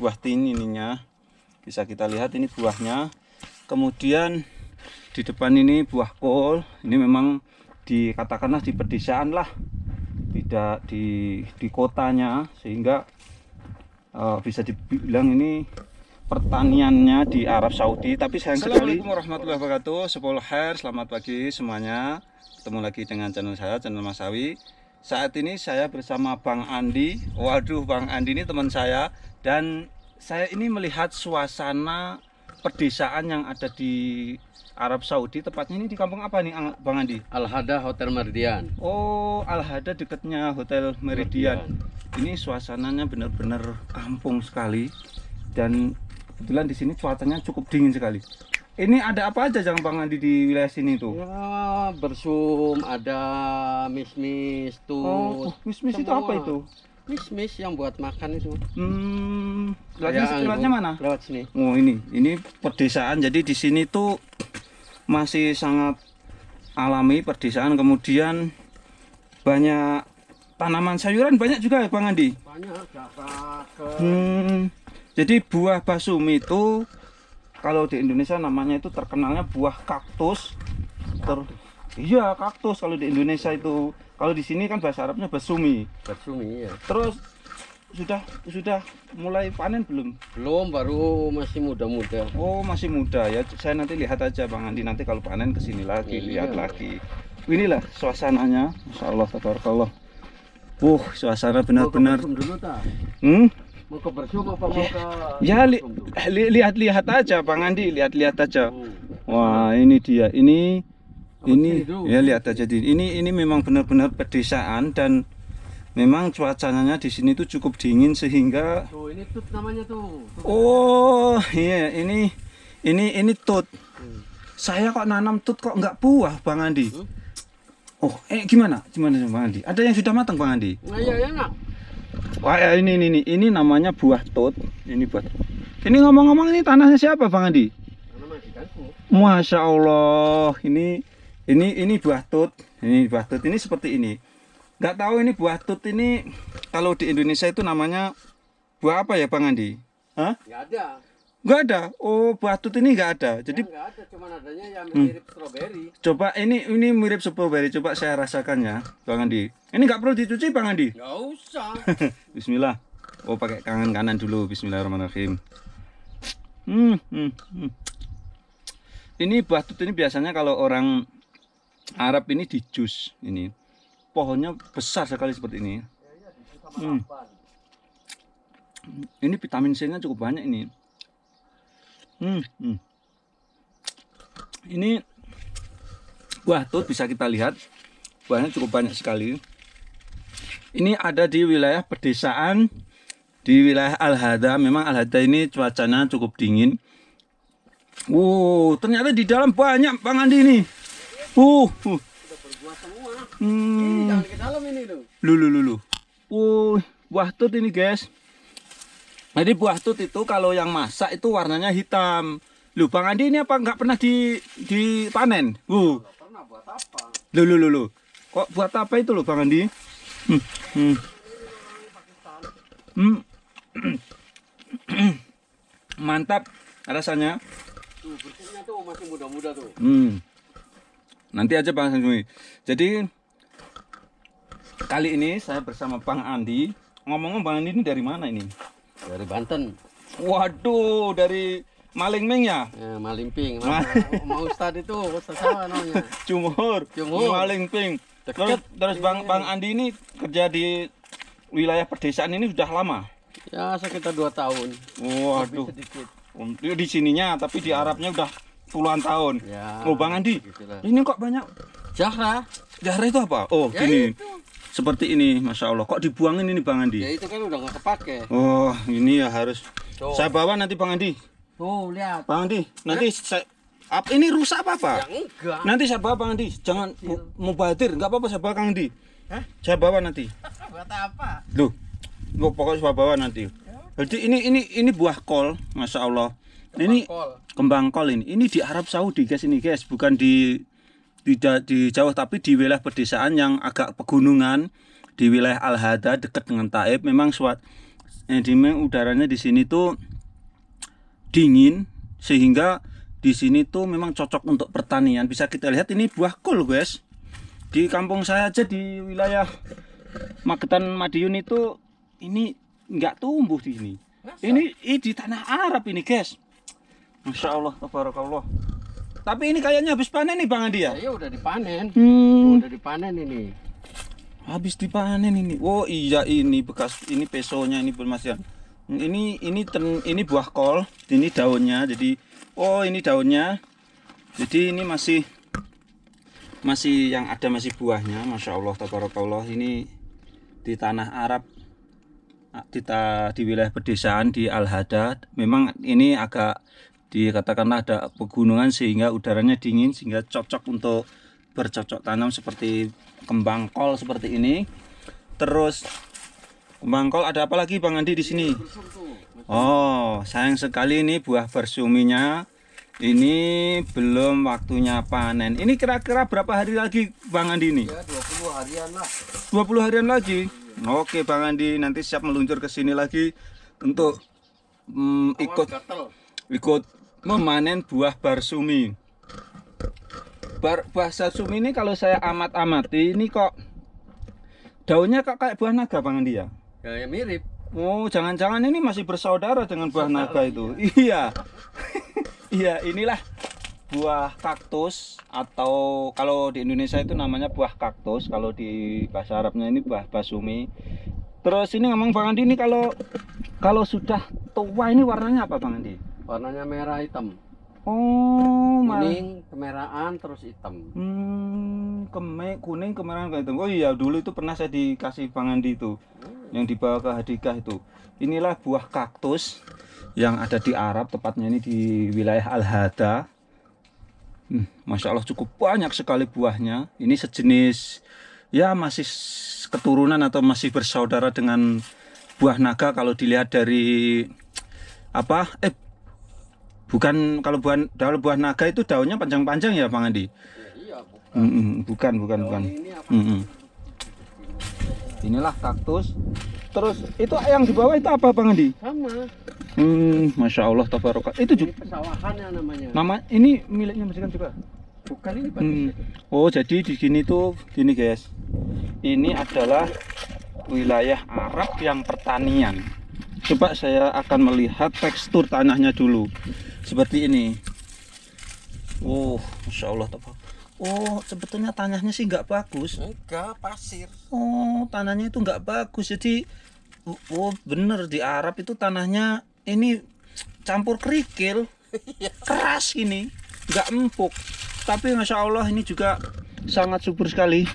buah tin ininya bisa kita lihat ini buahnya kemudian di depan ini buah kol ini memang dikatakanlah di pedesaan lah tidak di di kotanya sehingga e, bisa dibilang ini pertaniannya di Arab Saudi tapi sayang sekali Assalamualaikum warahmatullahi wabarakatuh Sepuluh hair selamat pagi semuanya ketemu lagi dengan channel saya channel Masawi saat ini saya bersama Bang Andi. Waduh, Bang Andi ini teman saya dan saya ini melihat suasana pedesaan yang ada di Arab Saudi tepatnya ini di kampung apa nih Bang Andi? Al Hada Hotel Meridian. Oh, Al Hada dekatnya Hotel Meridian. Meridian. Ini suasananya benar-benar kampung sekali dan kebetulan di sini cuacanya cukup dingin sekali. Ini ada apa aja Jang Bang Andi di wilayah sini tuh? Ya, bersum, ada mismis -mis tuh. Oh, oh mismis -mis itu apa itu? Mismis -mis yang buat makan itu. Hmm, lewatnya, ya, lewatnya mana? Lewat sini. Oh, ini. Ini pedesaan. Jadi di sini tuh masih sangat alami pedesaan kemudian banyak tanaman sayuran banyak juga ya Bang Andi? Banyak, Hmm, jadi buah basum itu kalau di Indonesia namanya itu terkenalnya buah kaktus. Ter iya, kaktus kalau di Indonesia itu. Kalau di sini kan bahasa Arabnya basumi. Basumi ya. Terus sudah sudah mulai panen belum? Belum, baru masih muda-muda. Oh, masih muda ya. Saya nanti lihat aja Bang Andi nanti kalau panen ke sini lagi, iya. lihat lagi. Inilah suasananya. Insya Allah Masyaallah tabarakallah. Uh suasana benar-benar. Hmm? ya li, li, lihat-lihat aja Bang Andi lihat-lihat aja wah ini dia ini ini ya lihat aja di ini ini memang benar-benar pedesaan dan memang cuacanya di sini tuh cukup dingin sehingga Oh, ini namanya oh iya yeah, ini ini ini tut hmm. saya kok nanam tut kok nggak buah Bang Andi hmm? oh eh gimana gimana Bang Andi ada yang sudah matang Bang Andi nah, iya, iya, Wah eh, ini ini ini, ini namanya buah tut. Ini buat. Ini ngomong-ngomong ini tanahnya siapa Bang Andi? Masya Allah, ini ini ini buah tut. Ini buah tut ini seperti ini. Gak tahu ini buah tut ini kalau di Indonesia itu namanya buah apa ya Bang Andi? Hah? Gak ada. Enggak ada. Oh, batut ini enggak ada. Ya, Jadi gak ada, cuman adanya yang hmm. mirip hmm. stroberi. Coba ini ini mirip stroberi, coba saya rasakan ya, Bang Andi. Ini enggak perlu dicuci, Bang Andi. Gak usah. Bismillah. Oh, pakai tangan kanan dulu. Bismillahirrahmanirrahim. Hmm, hmm, hmm. Ini batut ini biasanya kalau orang Arab ini di jus ini. Pohonnya besar sekali seperti ini. Ya, iya, hmm. Ini vitamin C-nya cukup banyak ini Hmm, hmm. Ini buah tut bisa kita lihat buahnya cukup banyak sekali. Ini ada di wilayah pedesaan di wilayah Alhada. Memang Alhada ini cuacanya cukup dingin. Wow, ternyata di dalam banyak Bang Andi ini. Uh, uh. Hmm. Ini dalam ini Lulu lulu. Uh, buah tut ini guys. Jadi nah, buah tut itu kalau yang masak itu warnanya hitam. Lu Bang Andi ini apa nggak pernah di dipanen? Uh. Lu lu lu lu. Kok buat apa itu lu Bang Andi? Hmm. Hmm. hmm. Mantap rasanya. Tuh, tuh masih muda-muda tuh. Hmm. Nanti aja Bang Andi. Jadi kali ini saya bersama Bang Andi. Ngomong-ngomong Bang Andi ini dari mana ini? Dari Banten. Waduh, dari Ming ya? ya Maling Ping. mau Ustad itu, Ustad sama namanya. Cumur. Maling Ping. Terus, terus Bang iya. Bang Andi ini kerja di wilayah perdesaan ini sudah lama? Ya, sekitar dua tahun. Waduh. Lebih sedikit. Di sininya, tapi di iya. Arabnya udah puluhan tahun. Ya, oh, Bang Andi, gitu ini kok banyak jahra. Jahra itu apa? Oh, ya gini seperti ini Masya Allah kok dibuangin ini Bang Andi ya itu kan udah gak kepake oh ini ya harus Tuh. saya bawa nanti Bang Andi tuh lihat Bang Andi nanti saya ap, ini rusak apa pak? Ya, Nanti saya bawa Bang Andi, jangan iya. mau batir nggak apa-apa saya bawa Kang Andi. Hah? Saya bawa nanti. Buat apa? Loh, lu pokoknya saya bawa nanti. Ya. Jadi ini ini ini buah kol, masya Allah. Kembang ini kol. kembang kol ini. Ini di Arab Saudi guys ini guys, bukan di tidak di jauh tapi di wilayah pedesaan yang agak pegunungan di wilayah Al Hada dekat dengan Taib memang suat eh, di udaranya di sini tuh dingin sehingga di sini tuh memang cocok untuk pertanian bisa kita lihat ini buah kol guys di kampung saya aja di wilayah Magetan Madiun itu ini nggak tumbuh di sini ini, ini di tanah Arab ini guys Masya Allah Tabarakallah tapi ini kayaknya habis panen nih Bang Andi ya? Iya udah dipanen. Hmm. Udah dipanen ini. Habis dipanen ini. Oh iya ini bekas ini pesonya ini permasian. Ya. Ini ini ten, ini buah kol, ini daunnya. Jadi oh ini daunnya. Jadi ini masih masih yang ada masih buahnya, masya Allah tabarakallah ini di tanah Arab di, di wilayah pedesaan di Al Hadad memang ini agak di ada pegunungan sehingga udaranya dingin sehingga cocok untuk bercocok tanam seperti kembang kol seperti ini. Terus kembang kol ada apa lagi Bang Andi di sini? Oh, sayang sekali ini buah bersuminya ini belum waktunya panen. Ini kira-kira berapa hari lagi Bang Andi ini? Ya, 20 harian lah. 20 harian lagi. Oke, Bang Andi nanti siap meluncur ke sini lagi untuk mm, ikut ikut memanen buah barsumi. Bar, buah barsumi ini kalau saya amat-amati ini kok daunnya kok kayak buah naga pangan dia. Ya? ya, ya mirip. Oh, jangan-jangan ini masih bersaudara dengan buah Sosial naga itu. Iya. Iya. iya, inilah buah kaktus atau kalau di Indonesia itu namanya buah kaktus, kalau di bahasa Arabnya ini buah basumi. Terus ini ngomong Bang Andi ini kalau kalau sudah tua ini warnanya apa Bang Andi? warnanya merah hitam oh kuning kemerahan terus hitam hmm, keme kuning kemerahan ke hitam oh iya dulu itu pernah saya dikasih pangan di itu hmm. yang dibawa ke Hadikah itu inilah buah kaktus yang ada di Arab tepatnya ini di wilayah Al Hada hmm, Masya Allah cukup banyak sekali buahnya ini sejenis ya masih keturunan atau masih bersaudara dengan buah naga kalau dilihat dari apa eh Bukan kalau buah kalau buah naga itu daunnya panjang-panjang ya, Bang Andi? Ya, iya, bukan. Mm bukan, bukan, bukan. Ini Inilah kaktus. Terus itu yang di bawah itu apa, Bang Andi? Sama. Hmm, masya Allah, tabarokah. Itu juga. Ini ya namanya. Nama ini miliknya majikan juga. Bukan ini. Hmm. Oh, jadi di sini tuh, gini guys. Ini adalah wilayah Arab yang pertanian. Coba saya akan melihat tekstur tanahnya dulu seperti ini oh masya Allah apa? Oh, sebetulnya tanahnya sih nggak bagus. Enggak, pasir. Oh, tanahnya itu nggak bagus. Jadi, oh bener di Arab itu tanahnya ini campur kerikil, iya. keras ini, nggak empuk. Tapi masya Allah ini juga sangat subur sekali.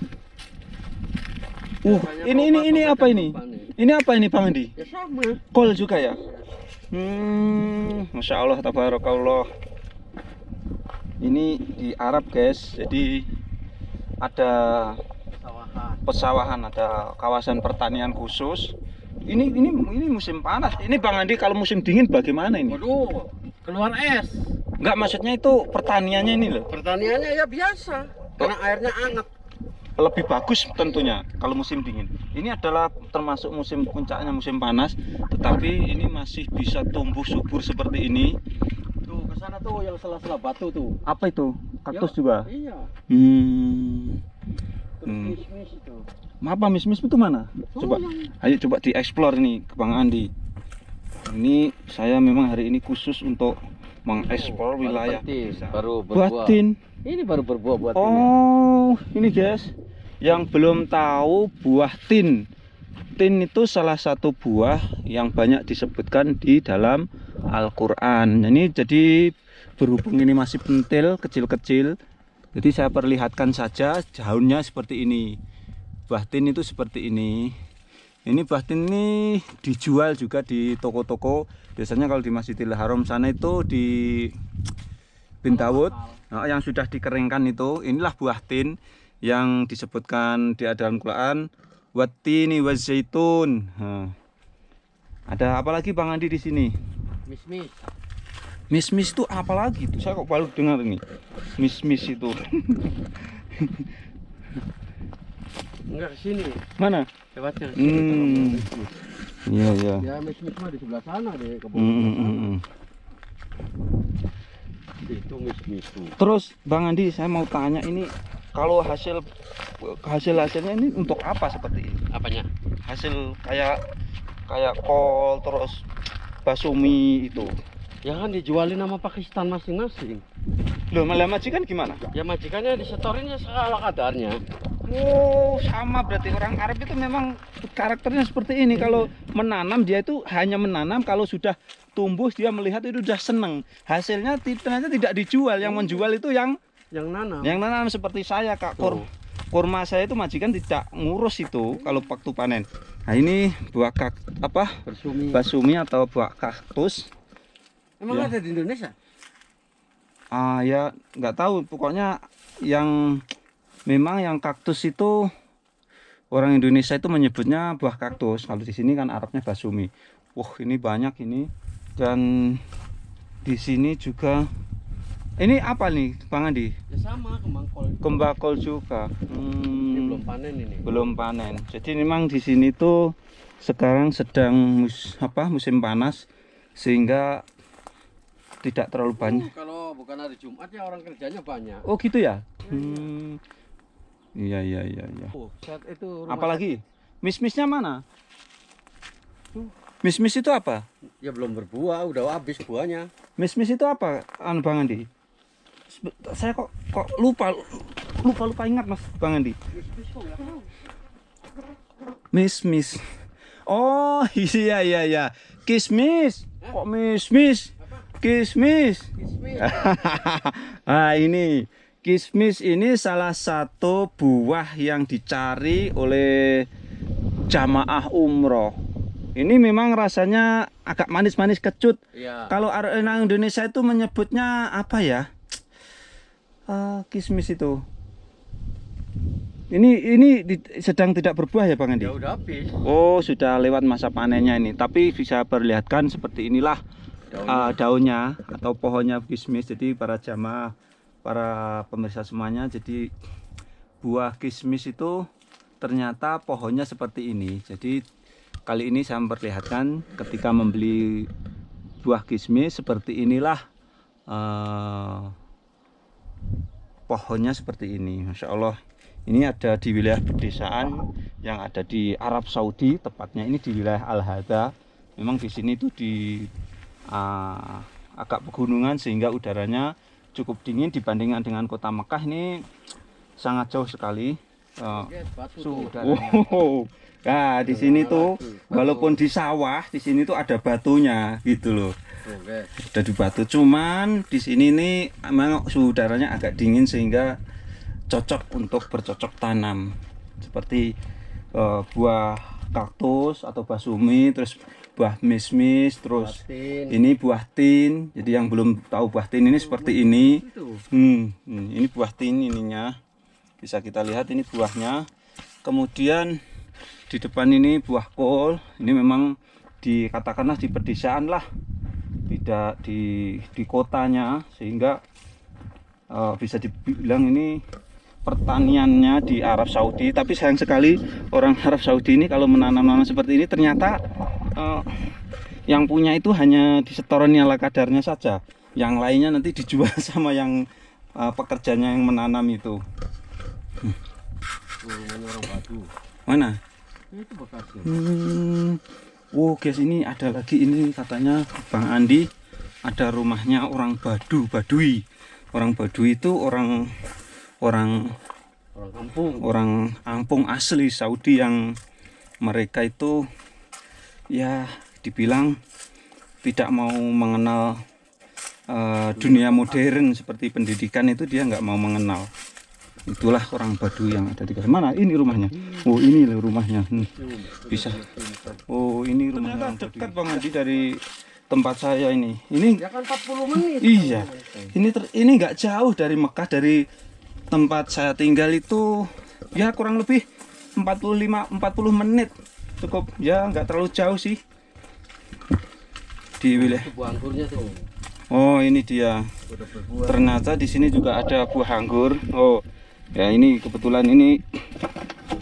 Uh, iya, ini ini ini apa ini? Iya. Ini apa ini Bang Andi? Ya, Kol juga ya? hmm masya Allah tabarakallah ini di Arab guys jadi ada pesawahan ada kawasan pertanian khusus ini ini ini musim panas ini Bang Andi kalau musim dingin bagaimana ini Waduh keluar es Enggak maksudnya itu pertaniannya ini loh pertaniannya ya biasa oh. karena airnya anget lebih bagus tentunya kalau musim dingin. Ini adalah termasuk musim puncaknya musim panas, tetapi ini masih bisa tumbuh subur seperti ini. Tuh ke sana tuh yang sela-sela batu tuh. Apa itu? Kaktus ya, juga? Iya. Hmm. hmm. Mis-mis itu. Apa mis-mis itu mana? coba, yang... ayo coba dieksplor nih ke Bang Andi. Ini saya memang hari ini khusus untuk mengeksplor oh, wilayah baru berbuah. batin. Ini baru berbuah buat Oh, ini guys yang belum tahu buah tin tin itu salah satu buah yang banyak disebutkan di dalam Al-Quran ini jadi berhubung ini masih pentil kecil-kecil jadi saya perlihatkan saja daunnya seperti ini buah tin itu seperti ini ini buah tin ini dijual juga di toko-toko biasanya kalau di Masjidil Haram sana itu di Bintawud nah, yang sudah dikeringkan itu inilah buah tin yang disebutkan di dalam Quran watini wazaitun. Ada apa lagi Bang Andi di sini? Mismis. Mismis itu apa lagi tuh? Saya kok baru dengar ini. Mismis itu. Enggak ke sini. Mana? Lewatnya. Hmm. Iya, iya. Ya, mismis mah di sebelah sana deh kebun. Hmm, hmm, hmm, itu mismis tuh. Terus Bang Andi, saya mau tanya ini kalau hasil hasil hasilnya ini untuk apa seperti ini? Apanya? Hasil kayak kayak kol terus basumi itu. Ya kan dijualin sama Pakistan masing-masing. Loh, malah majikan gimana? Ya majikannya disetorin ya segala kadarnya. Oh, sama berarti orang Arab itu memang karakternya seperti ini. Kalau menanam dia itu hanya menanam kalau sudah tumbuh dia melihat itu sudah seneng. Hasilnya ternyata tidak dijual. Yang menjual itu yang yang nanam yang nanam seperti saya kak Kur kurma saya itu majikan tidak ngurus itu kalau waktu panen nah ini buah kak apa Bersumi. basumi atau buah kaktus emang ya. ada di Indonesia ah ya nggak tahu pokoknya yang memang yang kaktus itu orang Indonesia itu menyebutnya buah kaktus kalau di sini kan Arabnya basumi wah ini banyak ini dan di sini juga ini apa nih Bang Andi? Ya sama kembang kol. Kembang kol juga. Hmm. Ini belum panen ini. Belum panen. Jadi memang di sini tuh sekarang sedang mus, apa musim panas sehingga tidak terlalu oh, banyak. kalau bukan hari Jumat ya orang kerjanya banyak. Oh gitu ya. hmm. Iya iya iya iya. Oh, itu Apalagi mismisnya mana? Mismis mis itu apa? Ya belum berbuah, udah habis buahnya. Mismis mis itu apa, Anu Bang Andi? saya kok kok lupa lupa lupa ingat mas bang Andi miss miss oh iya iya iya kiss miss kok miss miss kiss miss ah ini kismis ini salah satu buah yang dicari oleh jamaah umroh ini memang rasanya agak manis-manis kecut. Ya. Kalau orang Indonesia itu menyebutnya apa ya? uh, kismis itu. Ini ini di, sedang tidak berbuah ya Bang Andi? Ya udah habis. Oh, sudah lewat masa panennya ini. Tapi bisa perlihatkan seperti inilah daunnya, uh, daunnya atau pohonnya kismis. Jadi para jamaah, para pemirsa semuanya, jadi buah kismis itu ternyata pohonnya seperti ini. Jadi kali ini saya memperlihatkan ketika membeli buah kismis seperti inilah uh, pohonnya seperti ini Masya Allah ini ada di wilayah pedesaan yang ada di Arab Saudi tepatnya ini di wilayah Al Hada memang di sini itu di uh, agak pegunungan sehingga udaranya cukup dingin dibandingkan dengan kota Mekah ini sangat jauh sekali Oh. Oh. Nah, di sini tuh walaupun di sawah, di sini tuh ada batunya gitu loh. Ada di batu. Cuman di sini nih memang suhu udaranya agak dingin sehingga cocok untuk bercocok tanam. Seperti uh, buah kaktus atau basumi, terus buah mismis, terus buah ini buah tin. Jadi yang belum tahu buah tin ini seperti ini. Hmm, hmm, ini buah tin ininya bisa kita lihat ini buahnya kemudian di depan ini buah kol ini memang dikatakanlah di pedesaan lah tidak di di kotanya sehingga e, bisa dibilang ini pertaniannya di Arab Saudi tapi sayang sekali orang Arab Saudi ini kalau menanam-nanam seperti ini ternyata e, yang punya itu hanya di setoran nyala kadarnya saja yang lainnya nanti dijual sama yang e, pekerjanya yang menanam itu Mana? Ya? Hmm. Oh, guys, ini ada lagi ini katanya Bang Andi ada rumahnya orang Badu, Badui. Orang Badui itu orang orang orang kampung, orang kampung asli Saudi yang mereka itu ya dibilang tidak mau mengenal uh, dunia modern seperti pendidikan itu dia nggak mau mengenal itulah orang Badu yang ada di Mana ini rumahnya? Oh, ini loh rumahnya. Hmm. Bisa. Oh, ini rumahnya. Ternyata dekat Bang Andi dari tempat saya ini. Ini ya kan 40 menit. Iya. Ini ter, ini nggak jauh dari Mekah dari tempat saya tinggal itu ya kurang lebih 45 40 menit cukup ya nggak terlalu jauh sih di wilayah Oh ini dia ternyata di sini juga ada buah anggur Oh ya ini kebetulan ini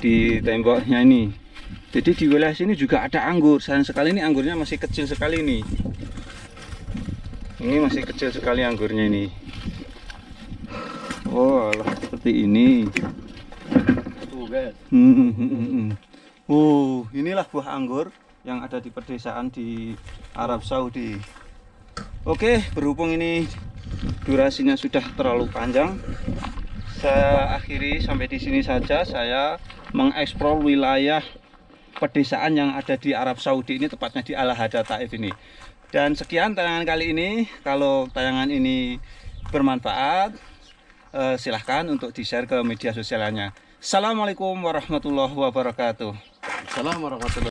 di temboknya ini jadi di wilayah sini juga ada anggur sayang sekali ini anggurnya masih kecil sekali ini ini masih kecil sekali anggurnya ini oh Allah, seperti ini hmm, hmm, hmm, uh Oh, inilah buah anggur yang ada di pedesaan di Arab Saudi. Oke, berhubung ini durasinya sudah terlalu panjang, saya akhiri sampai di sini saja saya mengeksplor wilayah pedesaan yang ada di Arab Saudi ini tepatnya di Al Hada Taif ini. Dan sekian tayangan kali ini. Kalau tayangan ini bermanfaat, eh, silahkan untuk di-share ke media sosialnya. Assalamualaikum warahmatullahi wabarakatuh. Assalamualaikum warahmatullahi